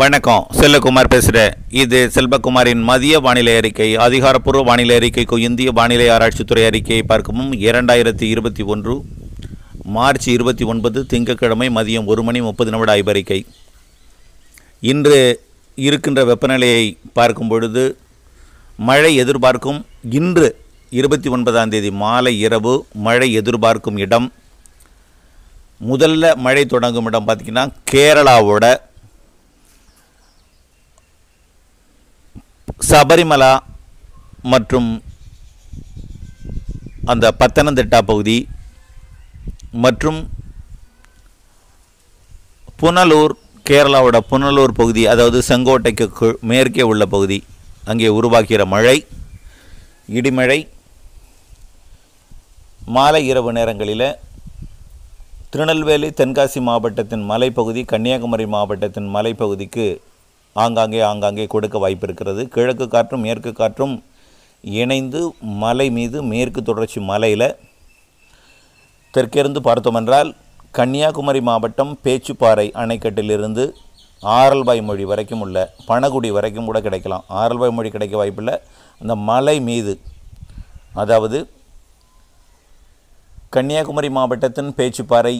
வணக்கம் செல்லகுமார் பேசுகிறேன் இது செல்வகுமாரின் மதிய வானிலை அறிக்கை அதிகாரப்பூர்வ வானிலை அறிக்கைக்கும் இந்திய வானிலை ஆராய்ச்சித்துறை அறிக்கையை பார்க்கவும் இரண்டாயிரத்தி இருபத்தி ஒன்று மார்ச் இருபத்தி ஒன்பது திங்கட்கிழமை மதியம் ஒரு மணி முப்பது நிமிட ஆய்வறிக்கை இன்று இருக்கின்ற வெப்பநிலையை பார்க்கும் பொழுது மழை எதிர்பார்க்கும் இன்று இருபத்தி ஒன்பதாம் தேதி மாலை இரவு மழை எதிர்பார்க்கும் இடம் முதல்ல மழை தொடங்கும் இடம் பார்த்திங்கன்னா கேரளாவோட சபரிமலா மற்றும் அந்த பத்தனந்திட்டா பகுதி மற்றும் புனலூர் கேரளாவோட புனலூர் பகுதி அதாவது செங்கோட்டைக்கு மேற்கே உள்ள பகுதி அங்கே உருவாக்கிற மழை இடிமழை மாலை இரவு நேரங்களில் திருநெல்வேலி தென்காசி மாவட்டத்தின் மலைப்பகுதி கன்னியாகுமரி மாவட்டத்தின் மலைப்பகுதிக்கு ஆங்காங்கே ஆங்காங்கே கொடுக்க வாய்ப்பு இருக்கிறது கிழக்கு காற்றும் மேற்கு காற்றும் இணைந்து மலை மீது மேற்கு தொடர்ச்சி மலையில் தெற்கிருந்து பார்த்தோமென்றால் கன்னியாகுமரி மாவட்டம் பேச்சுப்பாறை அணைக்கட்டிலிருந்து ஆரல்வாய் மொழி வரைக்கும் உள்ள பனகுடி வரைக்கும் கூட கிடைக்கலாம் ஆரல்வாய் மொழி கிடைக்க வாய்ப்பில்லை அந்த மலை மீது அதாவது கன்னியாகுமரி மாவட்டத்தின் பேச்சுப்பாறை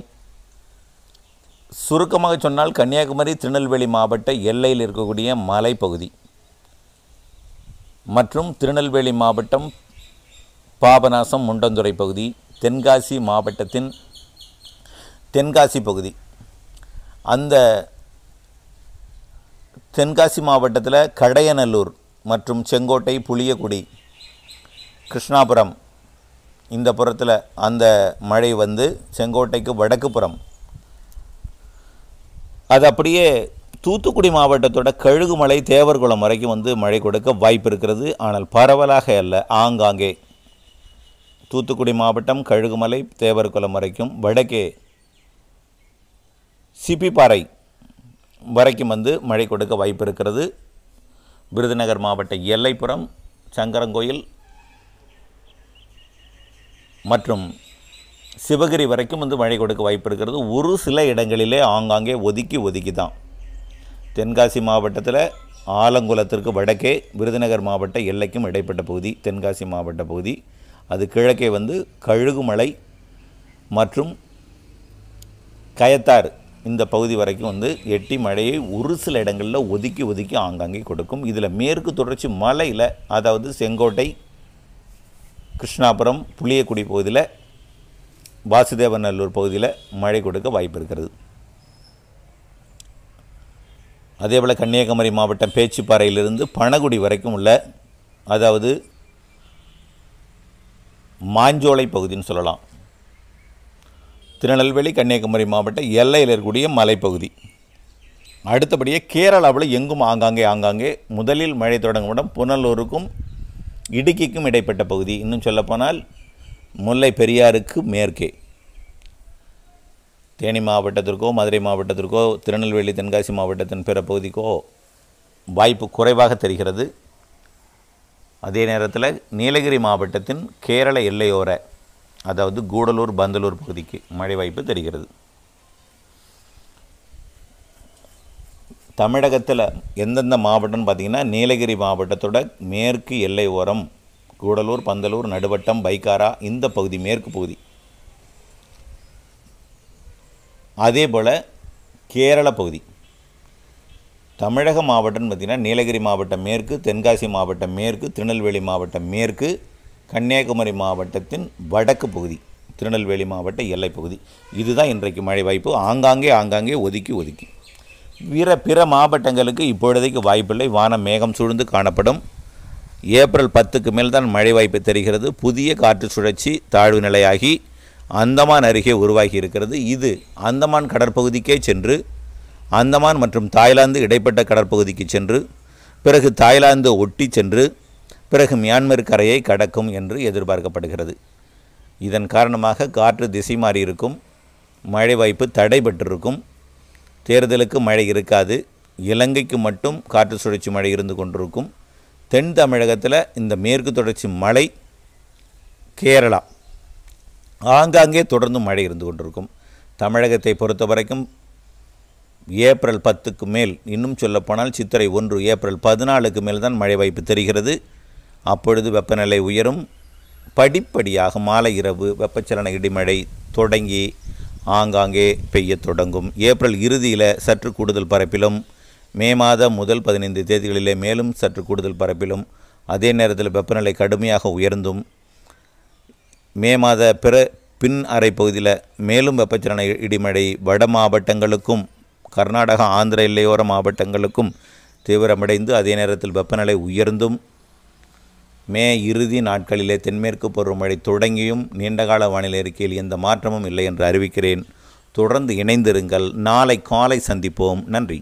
சுருக்கமாக சொன்னால் கன்னியாகுமரி திருநெல்வேலி மாவட்ட எல்லையில் இருக்கக்கூடிய மலைப்பகுதி மற்றும் திருநெல்வேலி மாவட்டம் பாபநாசம் முண்டந்துறை பகுதி தென்காசி மாவட்டத்தின் தென்காசி பகுதி அந்த தென்காசி மாவட்டத்தில் கடையநல்லூர் மற்றும் செங்கோட்டை புளியக்குடி கிருஷ்ணாபுரம் இந்த புறத்தில் அந்த மழை வந்து செங்கோட்டைக்கு வடக்கு புறம் அது அப்படியே தூத்துக்குடி மாவட்டத்தோட கழுகுமலை தேவர்குளம் வரைக்கும் வந்து மழை கொடுக்க வாய்ப்பு இருக்கிறது ஆனால் பரவலாக அல்ல ஆங்காங்கே தூத்துக்குடி மாவட்டம் கழுகுமலை தேவர்குளம் வரைக்கும் வடக்கே சிப்பிப்பாறை வரைக்கும் வந்து மழை கொடுக்க வாய்ப்பு இருக்கிறது விருதுநகர் மாவட்ட எல்லைப்புறம் சங்கரங்கோயில் மற்றும் சிவகிரி வரைக்கும் வந்து மழை கொடுக்க வாய்ப்பு இருக்கிறது ஒரு சில இடங்களிலே ஆங்காங்கே ஒதுக்கி ஒதுக்கி தான் தென்காசி மாவட்டத்தில் ஆலங்குளத்திற்கு வடக்கே விருதுநகர் மாவட்ட எல்லைக்கும் இடைப்பட்ட பகுதி தென்காசி மாவட்ட பகுதி அது கிழக்கே வந்து கழுகுமலை மற்றும் கயத்தாறு இந்த பகுதி வரைக்கும் வந்து எட்டி மழையை ஒரு சில இடங்களில் ஒதுக்கி ஒதுக்கி ஆங்காங்கே கொடுக்கும் இதில் மேற்கு தொடர்ச்சி மலையில் அதாவது செங்கோட்டை கிருஷ்ணாபுரம் புளியக்குடி பகுதியில் வாசுதேவநல்லூர் பகுதியில் மழை கொடுக்க வாய்ப்பு இருக்கிறது அதேபோல் கன்னியாகுமரி மாவட்டம் பேச்சுப்பாறையிலிருந்து பனகுடி வரைக்கும் உள்ள அதாவது மாஞ்சோலை பகுதின்னு சொல்லலாம் திருநெல்வேலி கன்னியாகுமரி மாவட்ட எல்லையில் இருக்கக்கூடிய மலைப்பகுதி அடுத்தபடியே கேரளாவில் எங்கும் ஆங்காங்கே ஆங்காங்கே முதலில் மழை தொடங்கும் இடம் புனலூருக்கும் இடுக்கிக்கும் இடைப்பட்ட பகுதி இன்னும் சொல்லப்போனால் முல்லை பெரியாருக்கு மேற்கே தேனி மாவட்டத்திற்கோ மதுரை மாவட்டத்திற்கோ திருநெல்வேலி தென்காசி மாவட்டத்தின் பிற பகுதிக்கோ வாய்ப்பு குறைவாக தெரிகிறது அதே நேரத்தில் நீலகிரி மாவட்டத்தின் கேரள எல்லையோர அதாவது கூடலூர் பந்தலூர் பகுதிக்கு மழை வாய்ப்பு தெரிகிறது தமிழகத்தில் எந்தெந்த மாவட்டம்னு பார்த்திங்கன்னா நீலகிரி மாவட்டத்தோட மேற்கு எல்லை ஓரம் கூடலூர் பந்தலூர் நடுவட்டம் பைக்காரா இந்த பகுதி மேற்கு பகுதி அதே போல் கேரள பகுதி தமிழக மாவட்டம்னு பார்த்திங்கன்னா நீலகிரி மாவட்டம் மேற்கு தென்காசி மாவட்டம் மேற்கு திருநெல்வேலி மாவட்டம் மேற்கு கன்னியாகுமரி மாவட்டத்தின் வடக்கு பகுதி திருநெல்வேலி மாவட்ட பகுதி இதுதான் இன்றைக்கு மழை வாய்ப்பு ஆங்காங்கே ஆங்காங்கே ஒதுக்கி ஒதுக்கி பிற பிற மாவட்டங்களுக்கு இப்பொழுதைக்கு வாய்ப்பில்லை வானம் மேகம் சூழ்ந்து காணப்படும் ஏப்ரல் பத்துக்கு தான் மழை வாய்ப்பு தெரிகிறது புதிய காற்று சுழற்சி தாழ்வு நிலையாகி அந்தமான் அருகே உருவாகி இருக்கிறது இது அந்தமான் கடற்பகுதிக்கே சென்று அந்தமான் மற்றும் தாய்லாந்து இடைப்பட்ட கடற்பகுதிக்கு சென்று பிறகு தாய்லாந்து ஒட்டி சென்று பிறகு மியான்மர் கரையை கடக்கும் என்று எதிர்பார்க்கப்படுகிறது இதன் காரணமாக காற்று திசை மாறியிருக்கும் மழை வாய்ப்பு தடைபட்டிருக்கும் தேர்தலுக்கு மழை இருக்காது இலங்கைக்கு மட்டும் காற்று சுழற்சி மழை இருந்து கொண்டிருக்கும் தென் தமிழகத்தில் இந்த மேற்கு தொடர்ச்சி மலை கேரளா ஆங்காங்கே தொடர்ந்து மழை இருந்து கொண்டிருக்கும் தமிழகத்தை பொறுத்த வரைக்கும் ஏப்ரல் பத்துக்கு மேல் இன்னும் சொல்லப்போனால் சித்திரை ஒன்று ஏப்ரல் பதினாலுக்கு மேல் தான் மழை வாய்ப்பு தெரிகிறது அப்பொழுது வெப்பநிலை உயரும் படிப்படியாக மாலை இரவு வெப்பச்சலன இடிமழை தொடங்கி ஆங்காங்கே பெய்ய தொடங்கும் ஏப்ரல் இறுதியில் சற்று கூடுதல் பரப்பிலும் மே மாதம் முதல் பதினைந்து தேதிகளிலே மேலும் சற்று கூடுதல் பரப்பிலும் அதே நேரத்தில் வெப்பநிலை கடுமையாக உயர்ந்தும் மே மாத பிற பின் அறை பகுதியில் மேலும் வெப்பச்சலன இடிமழை வட மாவட்டங்களுக்கும் கர்நாடகா ஆந்திர எல்லையோர மாவட்டங்களுக்கும் தீவிரமடைந்து அதே நேரத்தில் வெப்பநிலை உயர்ந்தும் மே இறுதி நாட்களிலே தென்மேற்கு பருவமழை தொடங்கியும் நீண்டகால வானிலை அறிக்கையில் எந்த மாற்றமும் இல்லை என்று அறிவிக்கிறேன் தொடர்ந்து இணைந்திருங்கள் நாளை காலை சந்திப்போம் நன்றி